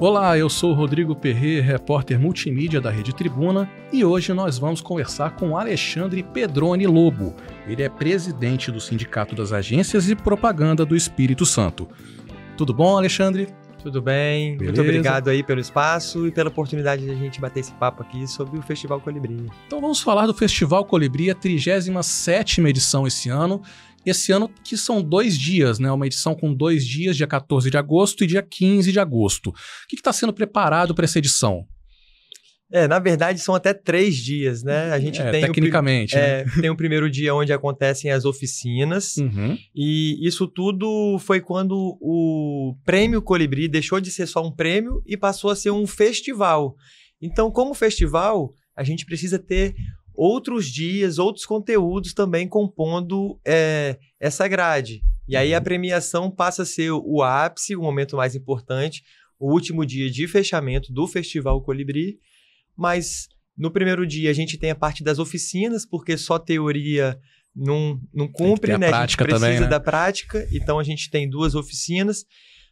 Olá, eu sou Rodrigo Perret, repórter multimídia da Rede Tribuna, e hoje nós vamos conversar com Alexandre Pedroni Lobo. Ele é presidente do Sindicato das Agências e Propaganda do Espírito Santo. Tudo bom, Alexandre? Tudo bem? Beleza. Muito obrigado aí pelo espaço e pela oportunidade de a gente bater esse papo aqui sobre o Festival Colibri. Então vamos falar do Festival Colibri, a 37ª edição esse ano, esse ano, que são dois dias, né? Uma edição com dois dias, dia 14 de agosto e dia 15 de agosto. O que está sendo preparado para essa edição? É, na verdade, são até três dias, né? A gente é, tem. Tecnicamente. O, é, né? tem o primeiro dia onde acontecem as oficinas. Uhum. E isso tudo foi quando o prêmio Colibri deixou de ser só um prêmio e passou a ser um festival. Então, como festival, a gente precisa ter outros dias, outros conteúdos também compondo é, essa grade. E aí a uhum. premiação passa a ser o ápice, o momento mais importante, o último dia de fechamento do Festival Colibri. Mas no primeiro dia a gente tem a parte das oficinas, porque só teoria não, não cumpre, né? A, gente precisa também, né? da prática, então a gente tem duas oficinas.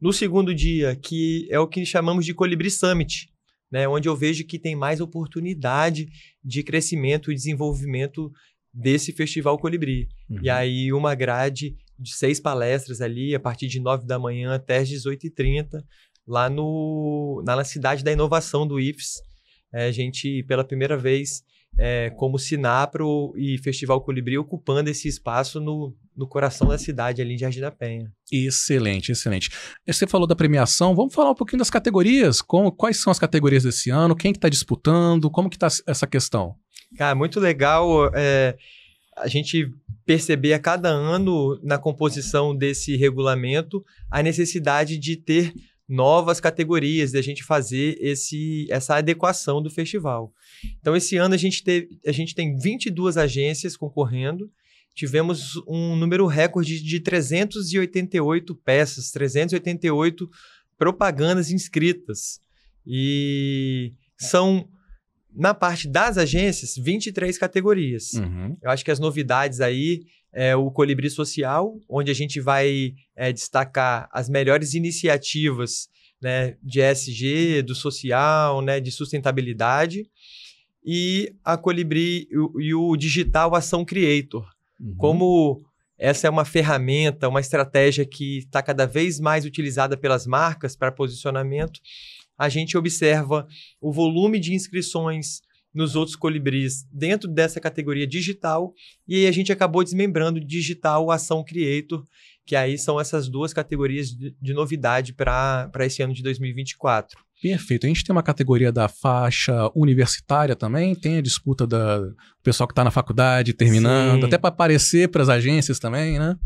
No segundo dia, que é o que chamamos de Colibri Summit, né, onde eu vejo que tem mais oportunidade de crescimento e desenvolvimento desse Festival Colibri. Uhum. E aí uma grade de seis palestras ali, a partir de nove da manhã até as 18h30, lá no, na Cidade da Inovação do IFES. É, a gente, pela primeira vez, é, como Sinapro e Festival Colibri ocupando esse espaço no, no coração da cidade, ali em Jardim da Penha. Excelente, excelente. É, você falou da premiação, vamos falar um pouquinho das categorias, como, quais são as categorias desse ano, quem que está disputando, como que está essa questão? Cara, muito legal é, a gente perceber a cada ano na composição desse regulamento a necessidade de ter novas categorias, da gente fazer esse, essa adequação do festival. Então, esse ano a gente, teve, a gente tem 22 agências concorrendo, tivemos um número recorde de 388 peças, 388 propagandas inscritas. E são, na parte das agências, 23 categorias. Uhum. Eu acho que as novidades aí é, o Colibri Social, onde a gente vai é, destacar as melhores iniciativas né, de ESG, do social, né, de sustentabilidade, e a Colibri e, e o Digital Ação Creator. Uhum. Como essa é uma ferramenta, uma estratégia que está cada vez mais utilizada pelas marcas para posicionamento, a gente observa o volume de inscrições, nos outros colibris dentro dessa categoria digital, e aí a gente acabou desmembrando digital ação creator, que aí são essas duas categorias de, de novidade para esse ano de 2024. Perfeito. A gente tem uma categoria da faixa universitária também, tem a disputa da, do pessoal que está na faculdade, terminando, Sim. até para aparecer para as agências também, né?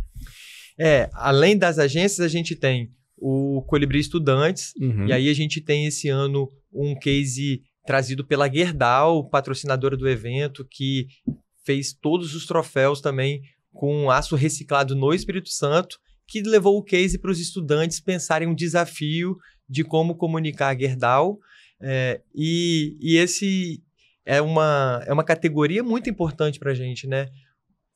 É, além das agências, a gente tem o Colibri Estudantes, uhum. e aí a gente tem esse ano um case trazido pela Gerdau, patrocinadora do evento, que fez todos os troféus também com aço reciclado no Espírito Santo, que levou o case para os estudantes pensarem um desafio de como comunicar a Gerdau. É, e, e esse é uma, é uma categoria muito importante para a gente, né?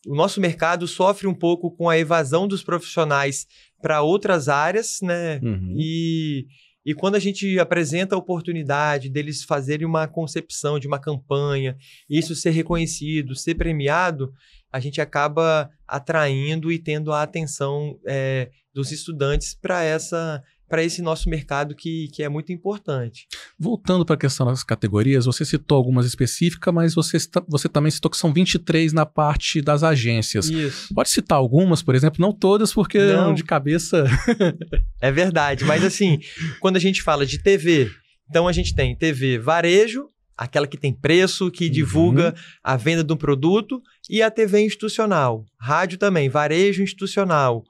O nosso mercado sofre um pouco com a evasão dos profissionais para outras áreas, né? Uhum. E e quando a gente apresenta a oportunidade deles fazerem uma concepção de uma campanha, isso ser reconhecido, ser premiado, a gente acaba atraindo e tendo a atenção é, dos estudantes para essa para esse nosso mercado que, que é muito importante. Voltando para a questão das categorias, você citou algumas específicas, mas você, você também citou que são 23 na parte das agências. Isso. Pode citar algumas, por exemplo, não todas, porque não. de cabeça. é verdade, mas assim, quando a gente fala de TV, então a gente tem TV varejo, aquela que tem preço, que uhum. divulga a venda de um produto, e a TV institucional. Rádio também, varejo institucional.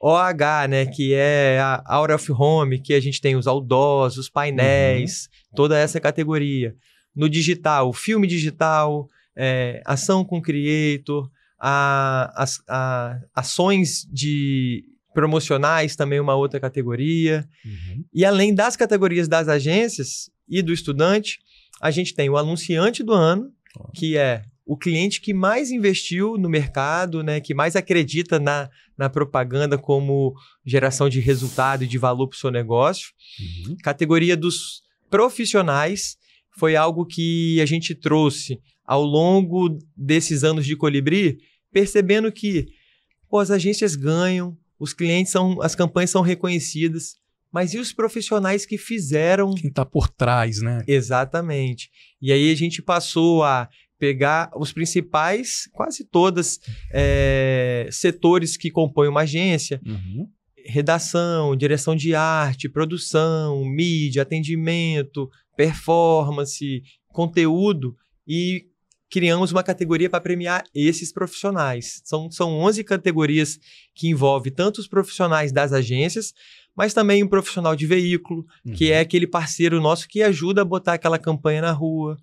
OH, né, que é a Out of Home, que a gente tem os outdoors, os painéis, uhum. toda essa categoria. No digital, filme digital, é, ação com creator, a, a, a, ações de promocionais também é uma outra categoria. Uhum. E além das categorias das agências e do estudante, a gente tem o anunciante do ano, que é o cliente que mais investiu no mercado, né, que mais acredita na, na propaganda como geração de resultado e de valor para o seu negócio. Uhum. Categoria dos profissionais foi algo que a gente trouxe ao longo desses anos de Colibri, percebendo que pô, as agências ganham, os clientes são, as campanhas são reconhecidas, mas e os profissionais que fizeram? Quem está por trás, né? Exatamente. E aí a gente passou a pegar os principais, quase todas, é, setores que compõem uma agência. Uhum. Redação, direção de arte, produção, mídia, atendimento, performance, conteúdo e criamos uma categoria para premiar esses profissionais. São, são 11 categorias que envolve tanto os profissionais das agências, mas também um profissional de veículo, uhum. que é aquele parceiro nosso que ajuda a botar aquela campanha na rua.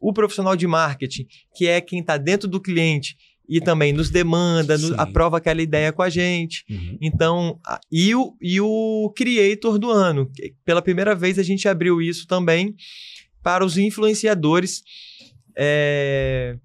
O profissional de marketing, que é quem está dentro do cliente e também nos demanda, nos, aprova aquela ideia com a gente. Uhum. Então, e o, e o creator do ano. Pela primeira vez a gente abriu isso também para os influenciadores é,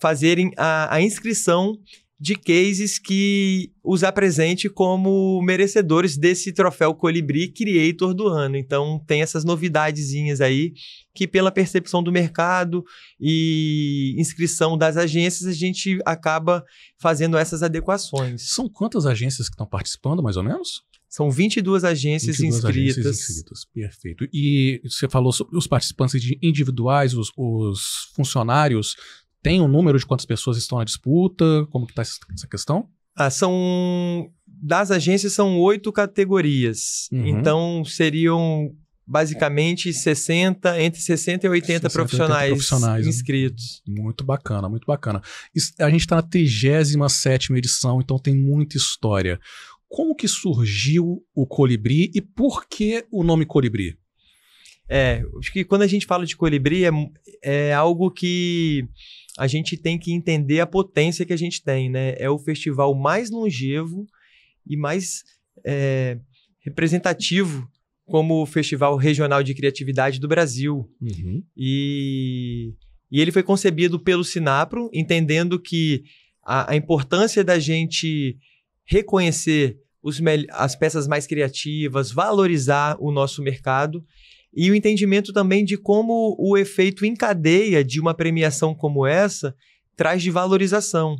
fazerem a, a inscrição de cases que os apresente como merecedores desse troféu Colibri Creator do ano. Então tem essas novidadezinhas aí que pela percepção do mercado e inscrição das agências a gente acaba fazendo essas adequações. São quantas agências que estão participando mais ou menos? São 22 agências 22 inscritas. Agências inscritas, perfeito. E você falou sobre os participantes individuais, os, os funcionários tem um número de quantas pessoas estão na disputa? Como que está essa questão? Ah, são das agências são oito categorias. Uhum. Então seriam basicamente 60, entre 60 e 80, 60 profissionais, 80 profissionais, né? inscritos. Né? Muito bacana, muito bacana. A gente está na 37 edição, então tem muita história. Como que surgiu o Colibri e por que o nome Colibri? É, acho que quando a gente fala de Colibri é, é algo que a gente tem que entender a potência que a gente tem, né? É o festival mais longevo e mais é, representativo como festival regional de criatividade do Brasil. Uhum. E, e ele foi concebido pelo Sinapro, entendendo que a, a importância da gente reconhecer os, as peças mais criativas, valorizar o nosso mercado e o entendimento também de como o efeito em cadeia de uma premiação como essa traz de valorização.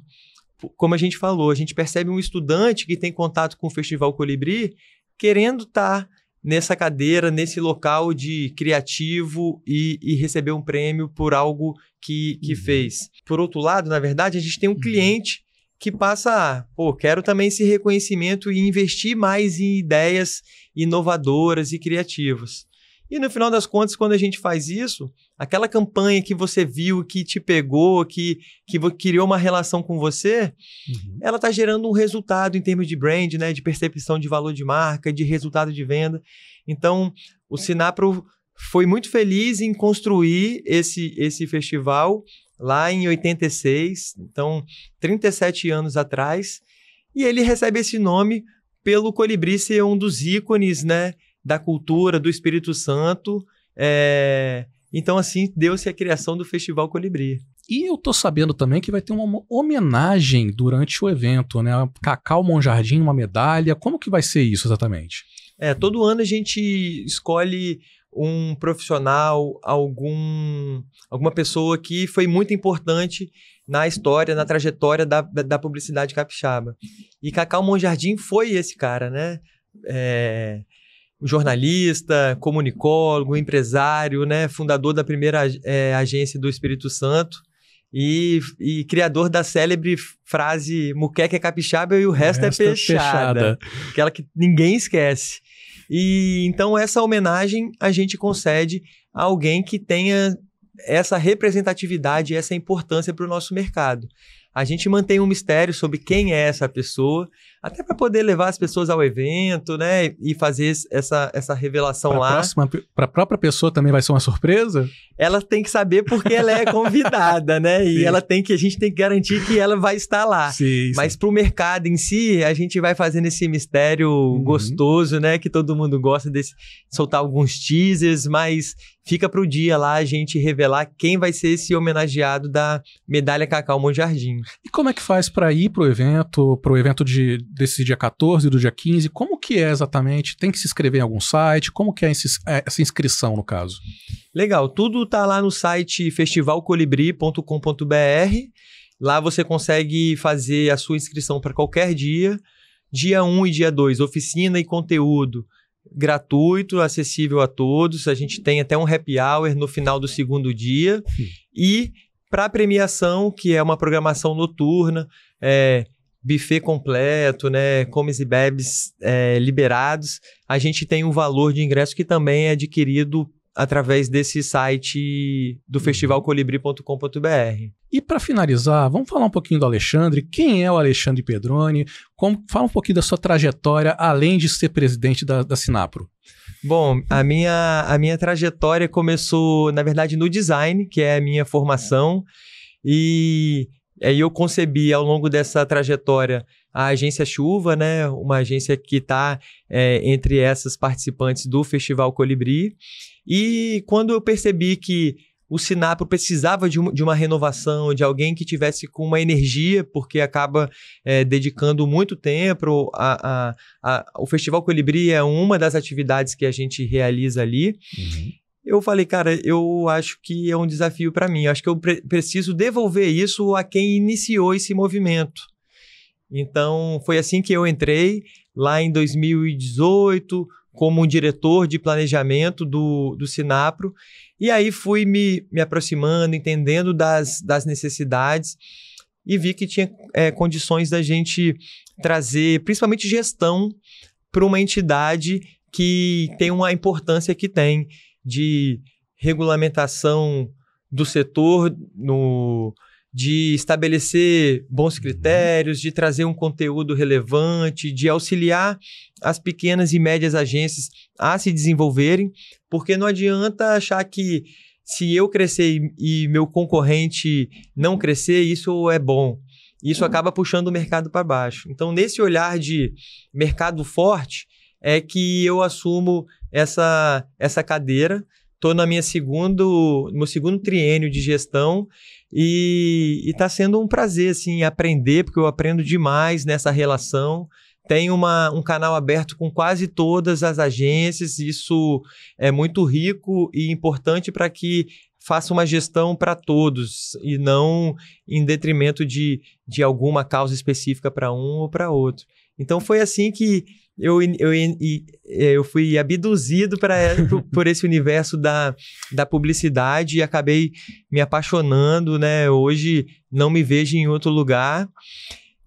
Como a gente falou, a gente percebe um estudante que tem contato com o Festival Colibri querendo estar tá nessa cadeira, nesse local de criativo e, e receber um prêmio por algo que, que uhum. fez. Por outro lado, na verdade, a gente tem um uhum. cliente que passa, a, pô, quero também esse reconhecimento e investir mais em ideias inovadoras e criativas. E no final das contas, quando a gente faz isso, aquela campanha que você viu, que te pegou, que, que criou uma relação com você, uhum. ela está gerando um resultado em termos de brand, né, de percepção de valor de marca, de resultado de venda. Então, o Sinapro foi muito feliz em construir esse, esse festival lá em 86, então 37 anos atrás, e ele recebe esse nome pelo colibri ser um dos ícones, né, da cultura, do Espírito Santo. É... Então, assim, deu-se a criação do Festival Colibri. E eu tô sabendo também que vai ter uma homenagem durante o evento, né? Cacau Monjardim, uma medalha. Como que vai ser isso exatamente? É, todo ano a gente escolhe um profissional, algum, alguma pessoa que foi muito importante na história, na trajetória da, da publicidade capixaba. E Cacau Monjardim foi esse cara, né? É, jornalista, comunicólogo, empresário, né? Fundador da primeira é, agência do Espírito Santo. E, e, criador da célebre frase muqueca é capixaba e é o resto, é, peixada, peixada. Aquela que ninguém esquece. E então essa homenagem a gente concede a alguém que tenha essa representatividade, essa importância para o nosso mercado a gente mantém um mistério sobre quem é essa pessoa, até para poder levar as pessoas ao evento, né? E fazer essa, essa revelação pra lá. Para a própria pessoa também vai ser uma surpresa? Ela tem que saber porque ela é convidada, né? E sim. ela tem que, a gente tem que garantir que ela vai estar lá. Sim, Mas para o mercado em si, a gente vai fazendo esse mistério uhum. gostoso, né? Que todo mundo gosta desse soltar alguns teasers, mas fica para o dia lá a gente revelar quem vai ser esse homenageado da medalha Cacau Jardim. E como é que faz para ir para o evento, para o evento de, desse dia 14 e do dia 15? Como que é exatamente? Tem que se inscrever em algum site? Como que é, é essa inscrição, no caso? Legal, tudo está lá no site festivalcolibri.com.br Lá você consegue fazer a sua inscrição para qualquer dia. Dia 1 e dia 2, oficina e conteúdo gratuito, acessível a todos. A gente tem até um happy hour no final do segundo dia. E para a premiação, que é uma programação noturna, é, buffet completo, né, comes e bebes é, liberados, a gente tem um valor de ingresso que também é adquirido através desse site do uhum. festivalcolibri.com.br. E para finalizar, vamos falar um pouquinho do Alexandre. Quem é o Alexandre Pedroni? Como, fala um pouquinho da sua trajetória, além de ser presidente da, da Sinapro. Bom, a minha, a minha trajetória começou, na verdade, no design, que é a minha formação. É. E aí eu concebi ao longo dessa trajetória a agência Chuva, né? Uma agência que está é, entre essas participantes do Festival Colibri. E quando eu percebi que o Sinapro precisava de uma, de uma, renovação, de alguém que tivesse com uma energia, porque acaba é, dedicando muito tempo. A, a, a, o Festival Colibri é uma das atividades que a gente realiza ali. Uhum. Eu falei, cara, eu acho que é um desafio para mim. Eu acho que eu pre preciso devolver isso a quem iniciou esse movimento. Então, foi assim que eu entrei lá em 2018 como um diretor de planejamento do, do Sinapro. E aí fui me, me aproximando, entendendo das, das necessidades e vi que tinha é, condições da gente trazer, principalmente gestão, para uma entidade que tem uma importância que tem de regulamentação do setor no de estabelecer bons uhum. critérios, de trazer um conteúdo relevante, de auxiliar as pequenas e médias agências a se desenvolverem, porque não adianta achar que se eu crescer e meu concorrente não crescer, isso é bom. Isso uhum. acaba puxando o mercado para baixo. Então, nesse olhar de mercado forte, é que eu assumo essa, essa cadeira Estou na minha segundo, meu segundo triênio de gestão e está sendo um prazer assim aprender, porque eu aprendo demais nessa relação. Tem uma, um canal aberto com quase todas as agências, isso é muito rico e importante para que faça uma gestão para todos e não em detrimento de, de alguma causa específica para um ou para outro. Então foi assim que eu, eu, eh, eu fui abduzido pra, é, por esse universo da, da publicidade e acabei me apaixonando, né? Hoje não me vejo em outro lugar.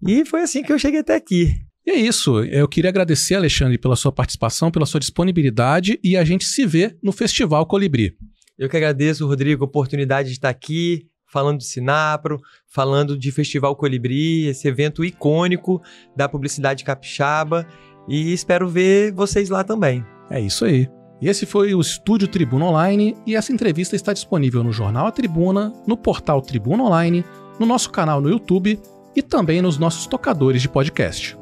E foi assim que eu cheguei até aqui. E é isso. Eu queria agradecer, Alexandre, pela sua participação, pela sua disponibilidade e a gente se vê no Festival Colibri. Eu que agradeço, Rodrigo, a oportunidade de estar aqui, falando de Sinapro, falando de Festival Colibri, esse evento icônico da publicidade capixaba. E espero ver vocês lá também. É isso aí. E esse foi o Estúdio Tribuna Online e essa entrevista está disponível no Jornal A Tribuna, no portal Tribuna Online, no nosso canal no YouTube e também nos nossos tocadores de podcast.